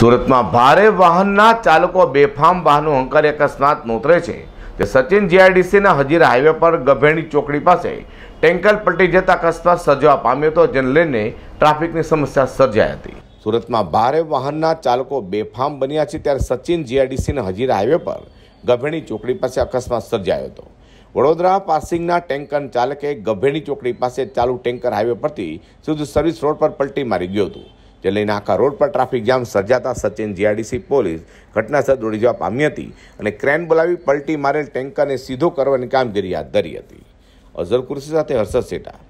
સુરતમાં ભારે વાહનના ચાલકો બેફામ વાહનો અંકર અકસ્માત નોતરે છે તે સચિન જીઆઈડીસીના હજીરા હાઈવે પર ગભેણી ચોકડી પાસે ટેન્કર પલટી જતા અકસ્માત સર્જવા પામ્યો હતો જેને લઈને ટ્રાફિકની સમસ્યા સર્જાઈ હતી સુરતમાં ભારે વાહનના ચાલકો બેફામ બન્યા છે ત્યારે સચિન જીઆઈડીસીના હજીરા હાઈવે પર ગભેણી ચોકડી પાસે અકસ્માત સર્જાયો હતો વડોદરા પાસિંગના ટેન્કર ચાલકે ગભેણી ચોકડી પાસે ચાલુ ટેન્કર હાઈવે પરથી સીધું સર્વિસ રોડ પર પલટી મારી ગયું હતું જેને નાકા રોડ પર ટ્રાફિક જામ સર્જાતા સચિન જીઆરડીસી પોલીસ ઘટનાસ્થળ દોડી જવા પામી હતી અને ક્રેન બોલાવી પલટી મારેલ ટેન્કરને સીધો કરવાની કામગીરી હાથ ધરી હતી અઝર કુર્સી સાથે હર્ષદ સેટા